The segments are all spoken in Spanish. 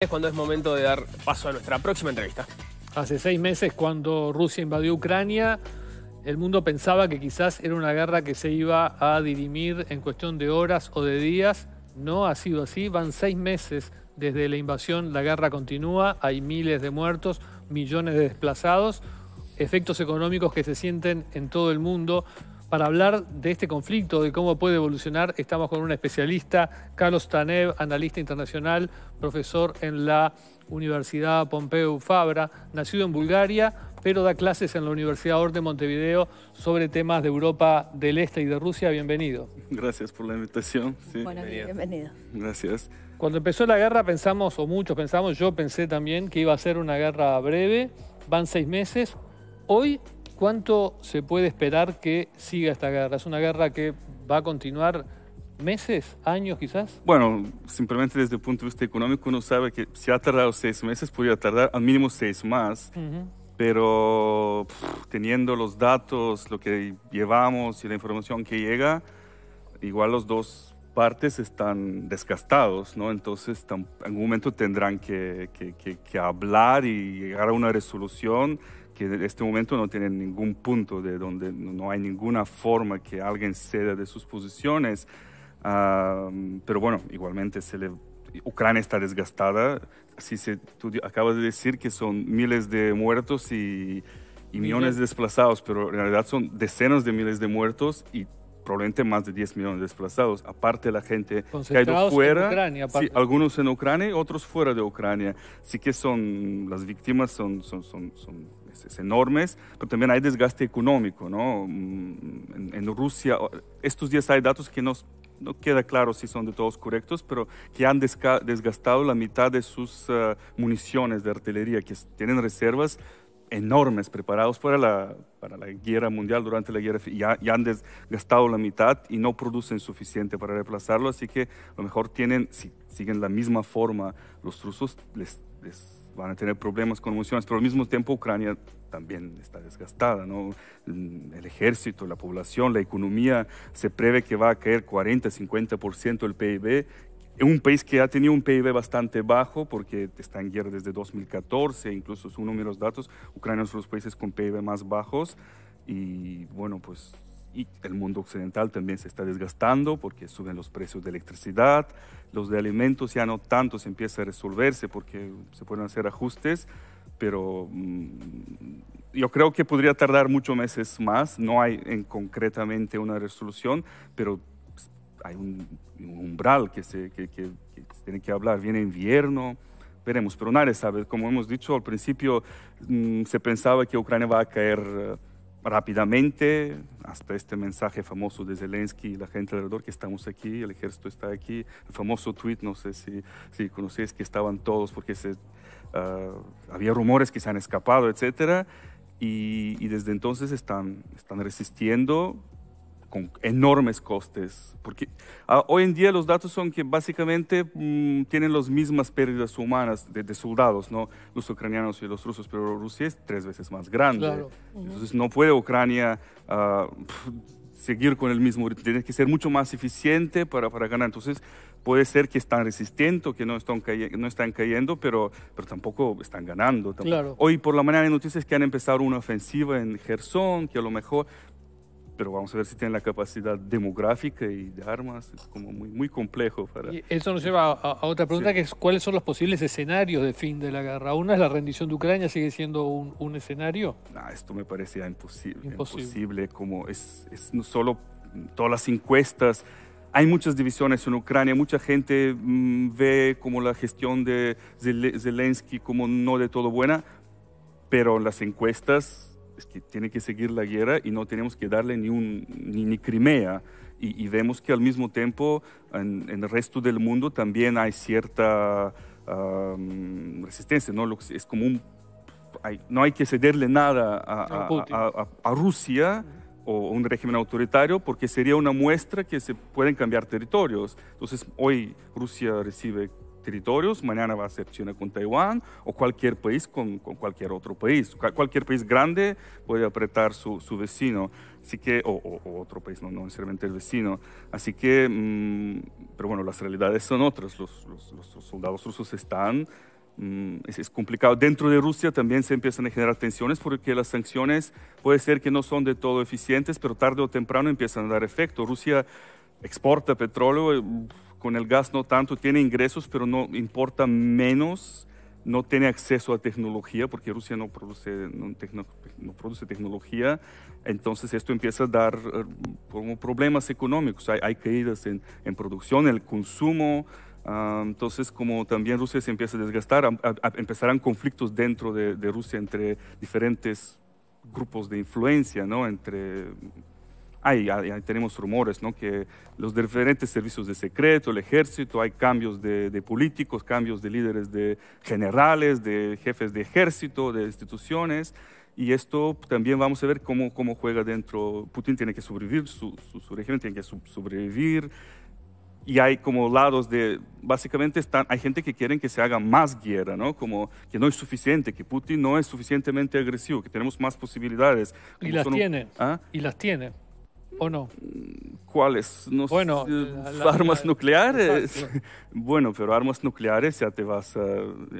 Es cuando es momento de dar paso a nuestra próxima entrevista. Hace seis meses, cuando Rusia invadió Ucrania, el mundo pensaba que quizás era una guerra que se iba a dirimir en cuestión de horas o de días. No ha sido así. Van seis meses desde la invasión. La guerra continúa. Hay miles de muertos, millones de desplazados, efectos económicos que se sienten en todo el mundo. Para hablar de este conflicto, de cómo puede evolucionar, estamos con un especialista, Carlos Tanev, analista internacional, profesor en la Universidad Pompeu Fabra, nacido en Bulgaria, pero da clases en la Universidad Orte de Montevideo sobre temas de Europa del Este y de Rusia. Bienvenido. Gracias por la invitación. Bueno, bienvenido. Gracias. Cuando empezó la guerra pensamos, o muchos pensamos, yo pensé también que iba a ser una guerra breve, van seis meses. Hoy ¿Cuánto se puede esperar que siga esta guerra? ¿Es una guerra que va a continuar meses, años quizás? Bueno, simplemente desde el punto de vista económico uno sabe que si ha tardado seis meses, podría tardar al mínimo seis más. Pero teniendo los datos, lo que llevamos y la información que llega, igual los dos partes están desgastados, ¿no? Entonces, en algún momento tendrán que hablar y llegar a una resolución que en este momento no tienen ningún punto de donde no hay ninguna forma que alguien ceda de sus posiciones. pero bueno, igualmente se le, Ucrania está desgastada. Si se, tú acabas de decir que son miles de muertos y, millones de desplazados, pero en realidad son decenas de miles de muertos y probablemente más de 10 millones de desplazados, aparte la gente que ha ido fuera, algunos en Ucrania y otros fuera de Ucrania. Así que son, las víctimas son, son es enormes, pero también hay desgaste económico. ¿no? Mm, en, Rusia, estos días hay datos que nos, no queda claro si son de todos correctos, pero que han desgastado la mitad de sus eh, municiones de artillería, que tienen reservas enormes preparados para la, guerra mundial durante la guerra y han desgastado la mitad y no producen suficiente para reemplazarlo así que a lo mejor tienen si siguen la misma forma los rusos les van a tener problemas con emociones, pero al mismo tiempo Ucrania también está desgastada, ¿no? Mm, el ejército, la población, la economía, se prevé que va a caer 40, 50% el PIB. Un país que ha tenido un PIB bastante bajo porque está en guerra desde 2014, incluso mira los datos, Ucrania es uno de los países con PIB más bajos y bueno, pues y el mundo occidental también se está desgastando porque suben los precios de electricidad, los de alimentos ya no tanto se empieza a resolverse porque se pueden hacer ajustes, pero mm, yo creo que podría tardar muchos meses más, no hay en concretamente una resolución, pero pues, hay un, umbral que se, que, tiene que hablar, viene invierno, veremos, pero nadie sabe, como hemos dicho al principio, mm, se pensaba que Ucrania va a caer rápidamente hasta este mensaje famoso de Zelensky y la gente alrededor que estamos aquí, el ejército está aquí, el famoso tweet, no sé si, si conocéis que estaban todos porque se, ah, había rumores que se han escapado, etcétera, Y, desde entonces están, están resistiendo con enormes costes, porque ah, hoy en día los datos son que básicamente mm, tienen las mismas pérdidas humanas de, soldados, ¿no? los ucranianos y los rusos, pero Rusia es tres veces más grande. Entonces no puede Ucrania ah, seguir con el mismo ritmo, tiene que ser mucho más eficiente para, para ganar. Entonces puede ser que están resistiendo... que no están, no están cayendo, pero, pero tampoco están ganando. Hoy por la mañana hay noticias que han empezado una ofensiva en Gerson, que a lo mejor pero vamos a ver si tienen la capacidad demográfica y de armas, es como muy, muy complejo. Para... Y eso nos lleva a, otra pregunta, que es cuáles son los posibles escenarios de fin de la guerra. Una es la rendición de Ucrania, ¿sigue siendo un, un escenario? No, ah, esto me parecía imposible, imposible, imposible como es, es no solo todas las encuestas, hay muchas divisiones en Ucrania, mucha gente mm, ve como la gestión de Zelensky como no de todo buena, pero las encuestas es que tiene que seguir la guerra y no tenemos que darle ni, un, ni, Crimea. Y, vemos que al mismo tiempo en, el resto del mundo también hay cierta resistencia, ¿no? Es hay, no hay que cederle nada a, a, a, a Rusia o un régimen autoritario porque sería una muestra que se pueden cambiar territorios. Entonces hoy Rusia recibe territorios, mañana va a ser China con Taiwán o cualquier país con, con cualquier otro país. Cualquier país grande puede apretar su, su vecino, así que, o, otro país, no, no, necesariamente el vecino. Así que, mm, pero bueno, las realidades son otras. Los, soldados rusos están... Mm, es, es, complicado. Dentro de Rusia también se empiezan a generar tensiones porque las sanciones puede ser que no son de todo eficientes, pero tarde o temprano empiezan a dar efecto. Rusia exporta petróleo, eh, con el gas no tanto, tiene ingresos, pero no importa menos, no tiene acceso a tecnología, porque Rusia no produce, tecnología, entonces esto empieza a dar eh, como problemas económicos, hay, caídas en, en, producción, el consumo, ah, entonces como también Rusia se empieza a desgastar, empezarán conflictos dentro de, de Rusia entre diferentes grupos de influencia, ¿no? entre hay, tenemos rumores, ¿no? Que los diferentes servicios de secreto, el ejército, hay cambios de, políticos, cambios de líderes de generales, de jefes de ejército, de instituciones. Y esto también vamos a ver cómo, cómo juega dentro. Putin tiene que sobrevivir, su, su, régimen tiene que sobrevivir. Y hay como lados de, básicamente están, hay gente que quieren que se haga más guerra, ¿no? Como que no es suficiente, que Putin no es suficientemente agresivo, que tenemos más posibilidades. y las tiene. ¿Ah? Y las tiene ¿O no? ¿Cuáles? No bueno, eh, armas nucleares. bueno, pero armas nucleares ya te vas a...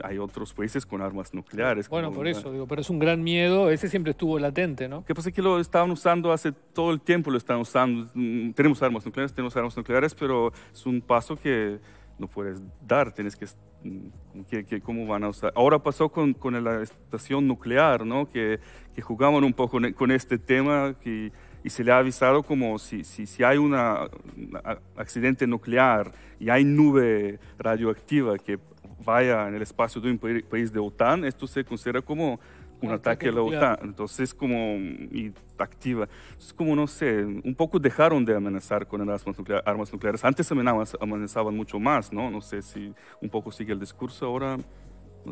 Hay otros países con armas nucleares. Bueno, por eso, digo, pero es un gran miedo. Ese siempre estuvo latente, ¿no? Que pasa que lo estaban usando hace todo el tiempo, lo están usando. Mm, tenemos armas nucleares, tenemos armas nucleares, pero es un paso que no puedes dar, tienes mm, que, que, cómo van a usar. Ahora pasó con, con la estación nuclear, ¿no? Que, que jugaban un poco con, con este tema, que y se le ha avisado como si, si, si hay un accidente nuclear y hay nube radioactiva que vaya en el espacio de un país de OTAN, esto se considera como un ataque, a la OTAN. Entonces, como y activa. Es como, no sé, un poco dejaron de amenazar con las armas, nucleares. Antes amenazaban, amenazaban mucho más, ¿no? No sé si un poco sigue el discurso ahora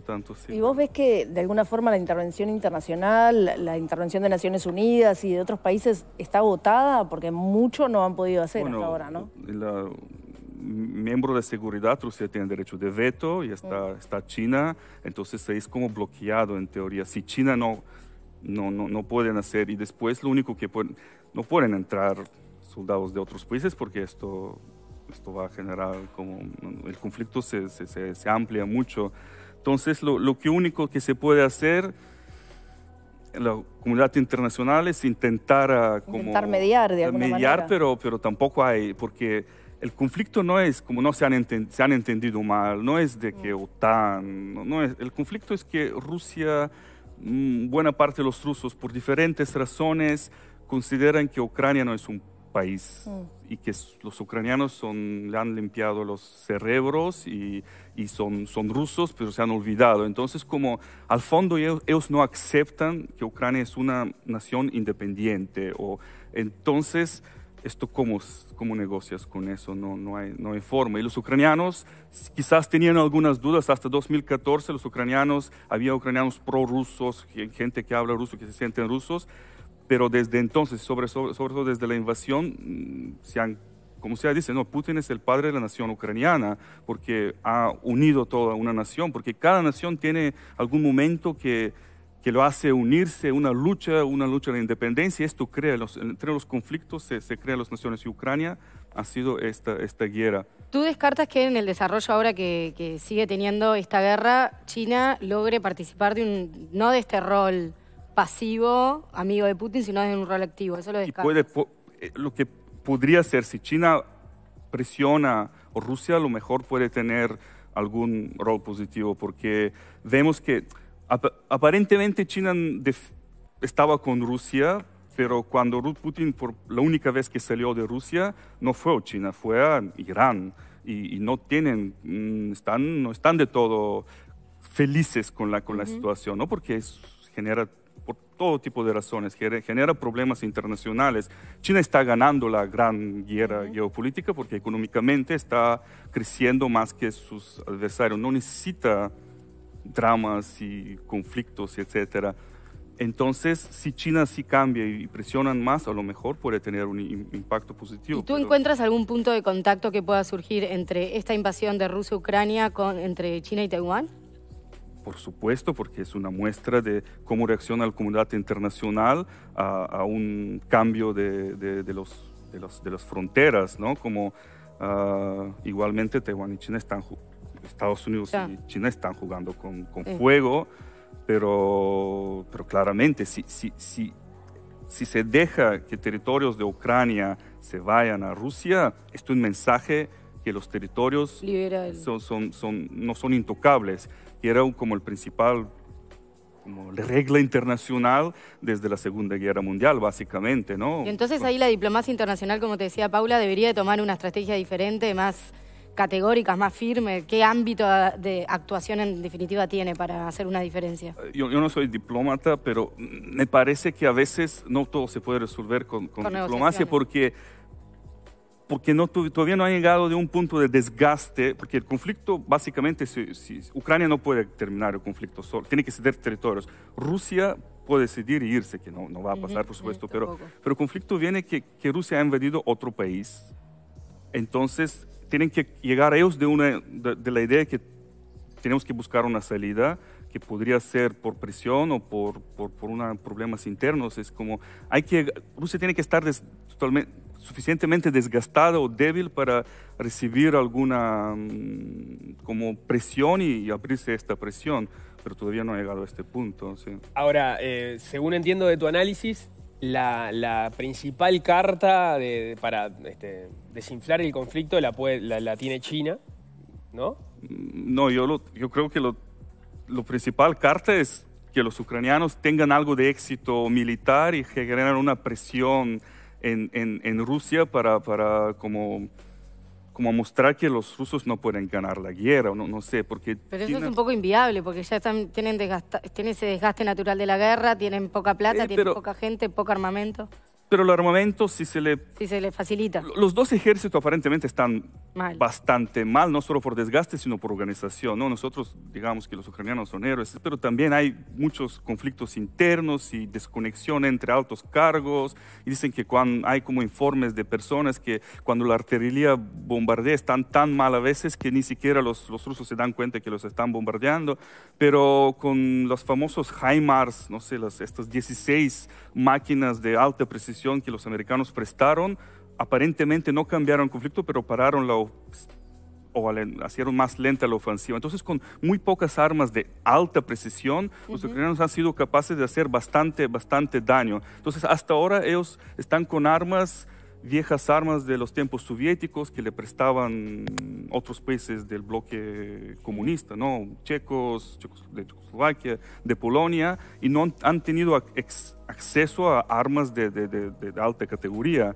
tanto, ¿Y vos ves que de alguna forma la intervención internacional, la intervención de Naciones Unidas y de otros países está agotada? Porque mucho no han podido hacer hasta ahora, ¿no? La, miembro de seguridad, Rusia tiene derecho de veto y está, mm. está China, entonces es como bloqueado en teoría. Si China no, no, no, pueden hacer y después lo único que no pueden entrar soldados de otros países porque esto, esto va a generar como el conflicto se, se, se, se mucho. Entonces, lo, lo que único que se puede hacer en la comunidad internacional es intentar, ah, como, intentar mediar, de mediar pero, pero tampoco hay, porque el conflicto no es como no se han, se han entendido mal, no es de que mm. OTAN, no, no es, el conflicto es que Rusia, mm, buena parte de los rusos, por diferentes razones, consideran que Ucrania no es un país mm. y que los ucranianos son, le han limpiado los cerebros y, son, son rusos, pero se han olvidado. Entonces, como al fondo ellos, no aceptan que Ucrania es una nación independiente. O, entonces, esto cómo, cómo negocias con eso, no, no, hay, no hay forma. Y los ucranianos quizás tenían algunas dudas, hasta 2014 los ucranianos, había ucranianos prorrusos, gente que habla ruso, que se sienten rusos, pero desde entonces, sobre, sobre, todo desde la invasión, mm, se han como se dice, no, Putin es el padre de la nación ucraniana porque ha unido toda una nación, porque cada nación tiene algún momento que, que lo hace unirse, una lucha, una lucha de independencia. Esto crea, los, entre los conflictos se, crean las naciones y Ucrania ha sido esta, esta guerra. ¿Tú descartas que en el desarrollo ahora que, que sigue teniendo esta guerra, China logre participar de un, no de este rol? pasivo, amigo de Putin, sino en un rol activo. Eso lo y puede, eh, lo que podría ser, si China presiona o Rusia, a lo mejor puede tener algún rol positivo, porque vemos que aparentemente China estaba con Rusia, pero cuando Putin, por la única vez que salió de Rusia, no fue a China, fue a Irán. Y, no tienen, mm, están, no están de todo felices con la, con la situación, ¿no? Porque genera por todo tipo de razones, genera problemas internacionales. China está ganando la gran guerra geopolítica porque económicamente está creciendo más que sus adversarios, no necesita dramas y conflictos, etcétera. Entonces, si China sí cambia y presionan más, a lo mejor puede tener un impacto positivo. tú encuentras algún punto de contacto que pueda surgir entre esta invasión de Rusia-Ucrania entre China y Taiwán? por supuesto, porque es una muestra de cómo reacciona la comunidad internacional a, un cambio de, de, los, de, los, las fronteras, ¿no? Como ah, igualmente Taiwán y China están, Estados Unidos y China están jugando con, con fuego, pero, pero claramente si, si, si, si se deja que territorios de Ucrania se vayan a Rusia, esto es un mensaje que los territorios son, son, son, no son intocables era como el principal como la regla internacional desde la Segunda Guerra Mundial, básicamente, ¿no? entonces ahí la diplomacia internacional, como te decía Paula, debería tomar una estrategia diferente, más categórica, más firme. ¿Qué ámbito de actuación en definitiva tiene para hacer una diferencia? Eh, yo, no soy diplomata, pero me parece que a veces no todo se puede resolver con, con, con diplomacia porque porque no, todavía no ha llegado de un punto de desgaste, porque el conflicto básicamente, si, Ucrania no puede terminar el conflicto solo, tiene que ceder territorios. Rusia puede decidir y irse, que no, no va a pasar, por supuesto, pero, pero el conflicto viene que, que Rusia ha invadido otro país. Entonces, tienen que llegar ellos de, una, de, de la idea que tenemos que buscar una salida que podría ser por presión o por, por, por una, problemas internos. Es como, hay que, Rusia tiene que estar totalmente suficientemente desgastado o débil para recibir alguna mm, como presión y, abrirse esta presión, pero todavía no ha llegado a este punto. Ahora, eh, según entiendo de tu análisis, la, la principal carta para este, desinflar el conflicto la, la, tiene China, ¿no? Mm, no, yo, yo creo que lo, lo principal carta es que los ucranianos tengan algo de éxito militar y generen una presión en, en, Rusia para, para como mostrar que los rusos no pueden ganar la guerra, no, no sé, porque... Pero eso es un poco inviable, porque ya tienen, ese desgaste natural de la guerra, tienen poca plata, eh, tienen poca gente, poco armamento. Pero el armamento, si se le... Si se le facilita. Los dos ejércitos aparentemente están bastante mal, no solo por desgaste, sino por organización. ¿no? Nosotros digamos que los ucranianos son héroes, pero también hay muchos conflictos internos y desconexión entre altos cargos. Y dicen que cuando hay como informes de personas que cuando la artillería bombardea están tan mal a veces que ni siquiera los, los rusos se dan cuenta que los están bombardeando. Pero con los famosos HIMARS, no sé, las, estas 16 máquinas de alta precisión, que los americanos prestaron, aparentemente no cambiaron el conflicto, pero pararon la o hicieron más lenta la ofensiva. Entonces, con muy pocas armas de alta precisión, los ucranianos han sido capaces de hacer bastante, bastante daño. Entonces, hasta ahora ellos están con armas viejas armas de los tiempos soviéticos que le prestaban otros países del bloque comunista, ¿no? checos, de Checoslovaquia, de Polonia, y no han tenido acceso a armas de, alta categoría.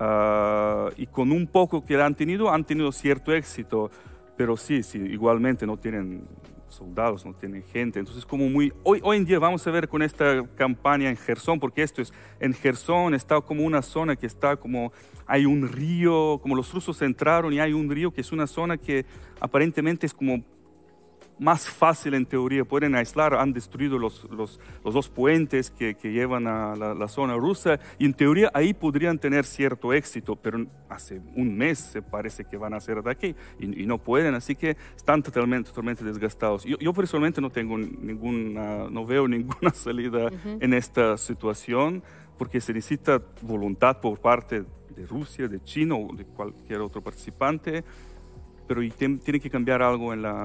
Ah, y con un poco que han tenido, han tenido cierto éxito, pero sí, sí, igualmente no tienen soldados, no tienen gente. Entonces, como muy. Hoy, hoy en día vamos a ver con esta campaña en Gerson, porque esto es. En Gerson está como una zona que está como. Hay un río, como los rusos entraron y hay un río que es una zona que aparentemente es como más fácil en teoría, pueden aislar, han destruido los, los, los dos puentes que, que llevan a la, zona rusa y en teoría ahí podrían tener cierto éxito, pero hace un mes se parece que van a hacer de aquí y no pueden, así que están totalmente, totalmente desgastados. Yo, yo personalmente no tengo ninguna, no veo ninguna salida en esta situación porque se necesita voluntad por parte de Rusia, de China o de cualquier otro participante, pero tiene que cambiar algo en la...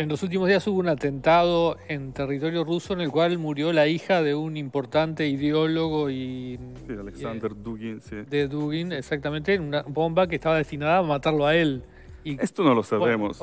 En los últimos días hubo un atentado en territorio ruso en el cual murió la hija de un importante ideólogo y... Eh, Alexander Dugin, sí. De Dugin, exactamente, en una bomba que estaba destinada a matarlo a él. Esto no lo sabemos.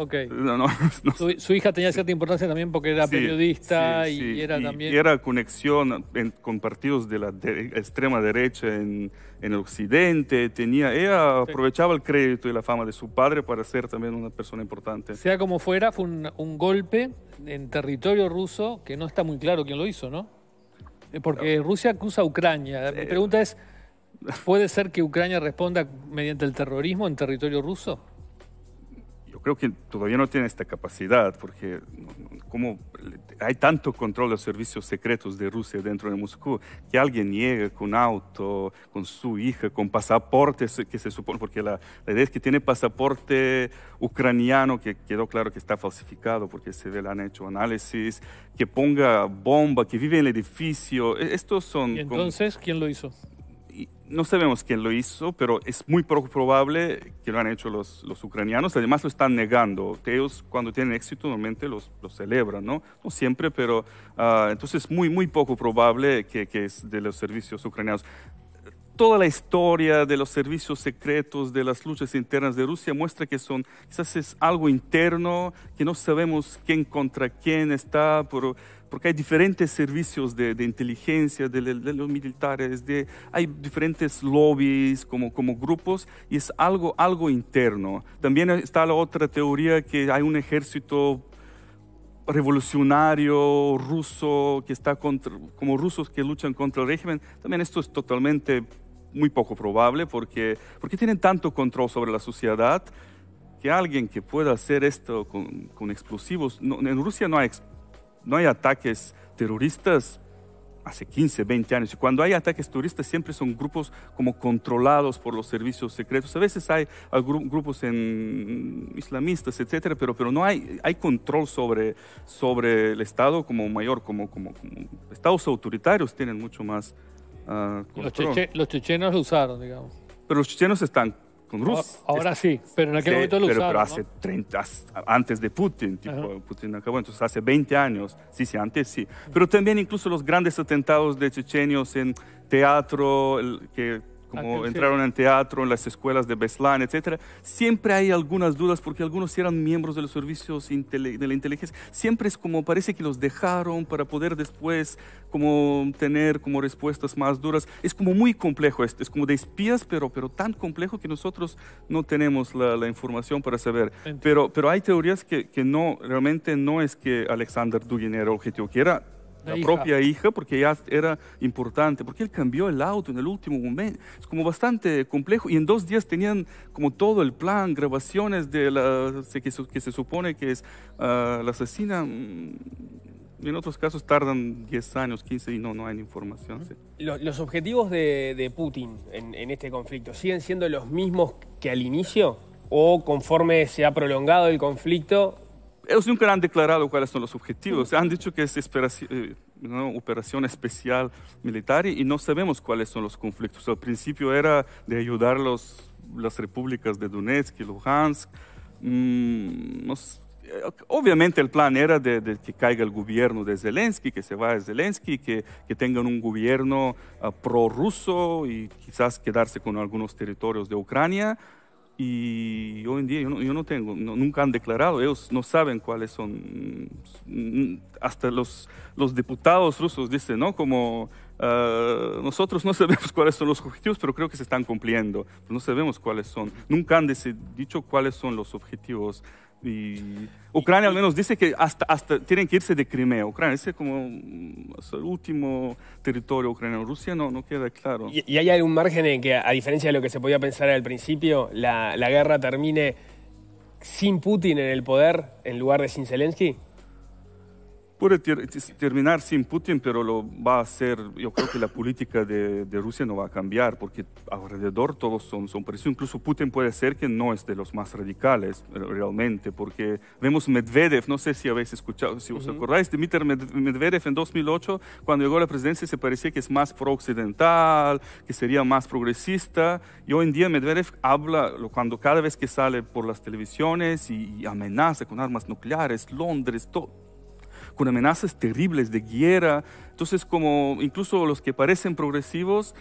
Su, hija tenía cierta importancia también porque era periodista y era también... Y era conexión con partidos de la extrema derecha en, el occidente. Tenía, ella aprovechaba el crédito y la fama de su padre para ser también una persona importante. Sea como fuera, fue un, un golpe en territorio ruso que no está muy claro quién lo hizo, ¿no? Eh, porque Rusia acusa a Ucrania. Mi pregunta es, ¿puede ser que Ucrania responda mediante el terrorismo en territorio ruso? creo que todavía no tiene esta capacidad, porque como hay tanto control de servicios secretos de Rusia dentro de Moscú, que alguien llegue con auto, con su hija, con pasaporte, que se supone, porque la, idea es que tiene pasaporte ucraniano, que quedó claro que está falsificado, porque se ve, le han hecho análisis, que ponga bomba, que vive en el edificio, e, estos son... entonces, ¿quién lo hizo? no sabemos quién lo hizo, pero es muy poco probable que lo han hecho los, los, ucranianos. Además, lo están negando. Ellos, cuando tienen éxito, normalmente los, los celebran, ¿no? No siempre, pero ah, entonces es muy, muy poco probable que, que es de los servicios ucranianos toda la historia de los servicios secretos, de las luchas internas de Rusia, muestra que son, quizás es algo interno, que no sabemos quién contra quién está, pero porque hay diferentes servicios de, inteligencia, de, los militares, de, hay diferentes lobbies como, como grupos y es algo, algo interno. También está la otra teoría que hay un ejército revolucionario ruso que está contra, como rusos que luchan contra el régimen. También esto es totalmente muy poco probable porque, porque tienen tanto control sobre la sociedad que alguien que pueda hacer esto con, con explosivos, en Rusia no hay explosivos no hay ataques terroristas hace 15, 20 años. Y cuando hay ataques terroristas siempre son grupos como controlados por los servicios secretos. A veces hay grupos islamistas, etcétera, pero, pero no hay, control sobre, sobre el Estado como mayor, como, como, estados autoritarios tienen mucho más ah, control. Los, los chechenos lo usaron, digamos. Pero los chechenos están con Ahora sí, pero en aquel momento lo pero, pero hace 30, antes de Putin, tipo, Putin acabó, entonces hace 20 años, sí, sí, antes sí. Pero también incluso los grandes atentados de chechenios en teatro, el, que como entraron en teatro, en las escuelas de Beslan, etc. Siempre hay algunas dudas porque algunos eran miembros de los servicios de la inteligencia. Siempre es como parece que los dejaron para poder después como tener como respuestas más duras. Es como muy complejo esto, es como de espías, pero, pero tan complejo que nosotros no tenemos la, información para saber. Pero, pero hay teorías que, que no, realmente no es que Alexander Dugin era objetivo, que era la, propia hija, porque ya era importante, porque él cambió el auto en el último momento. Es como bastante complejo. Y en dos días tenían como todo el plan, grabaciones de la que, se, supone que es ah, la asesina. Mm, en otros casos tardan 10 años, 15 y no, no hay información. Los, los, objetivos de, de Putin en, en, este conflicto siguen siendo los mismos que al inicio o conforme se ha prolongado el conflicto ellos nunca han declarado cuáles son los objetivos. Mm. Han dicho que es una eh, operación especial militar y no sabemos cuáles son los conflictos. Al principio era de ayudar los, las repúblicas de Donetsk y Luhansk. Mm, eh, obviamente el plan era de, que caiga el gobierno de Zelensky, que se vaya Zelensky, que, que tengan un gobierno pro ah, prorruso y quizás quedarse con algunos territorios de Ucrania y hoy en día yo no, tengo, nunca han declarado, ellos no saben cuáles son, mm, hasta los, los diputados rusos dicen, ¿no? Como ah, nosotros no sabemos cuáles son los objetivos, pero creo que se están cumpliendo, pues no sabemos cuáles son, nunca han dicho cuáles son los objetivos y Ucrania al menos dice que hasta, hasta tienen que irse de Crimea. Ucrania ese como el último territorio ucraniano. Rusia no, no queda claro. ¿Y, hay algún margen en que, a diferencia de lo que se podía pensar al principio, la, la guerra termine sin Putin en el poder en lugar de sin Zelensky? puede terminar sin Putin, pero lo va a hacer, yo creo que la política de, Rusia no va a cambiar, porque alrededor todos son, son incluso Putin puede ser que no es de los más radicales eh, realmente, porque vemos Medvedev, no sé si habéis escuchado, si os acordáis, Dmitry Medvedev en 2008, cuando llegó a la presidencia se parecía que es más pro-occidental, que sería más progresista, y hoy en día Medvedev habla, cuando cada vez que sale por las televisiones y amenaza con armas nucleares, Londres, todo con amenazas terribles de guerra. Entonces, como incluso los que parecen progresivos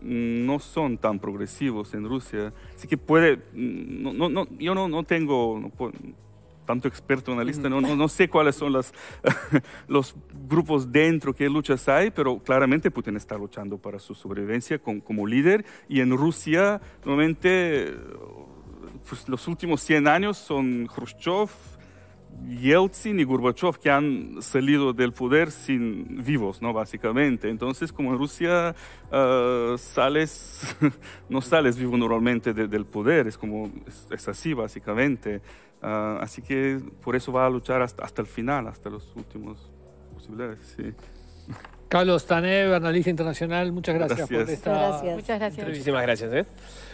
mm, no son tan progresivos en Rusia. Así que puede, mm, no, no, no, yo no, tengo, tanto experto en la lista, no, no, no sé cuáles son las, los grupos dentro, qué luchas hay, pero claramente Putin está luchando para su sobrevivencia como líder y en Rusia normalmente pues, los últimos 100 años son Khrushchev, Yeltsin y Gorbachev que han salido del poder sin vivos, ¿no? Básicamente. Entonces, como en Rusia eh, sales, no sales vivo normalmente del poder, es como, es, así básicamente. Eh, así que por eso va a luchar hasta, el final, hasta los últimos posibilidades, Carlos Tanev, analista internacional, muchas gracias, por esta Muchas gracias. Muchísimas gracias. ¿eh?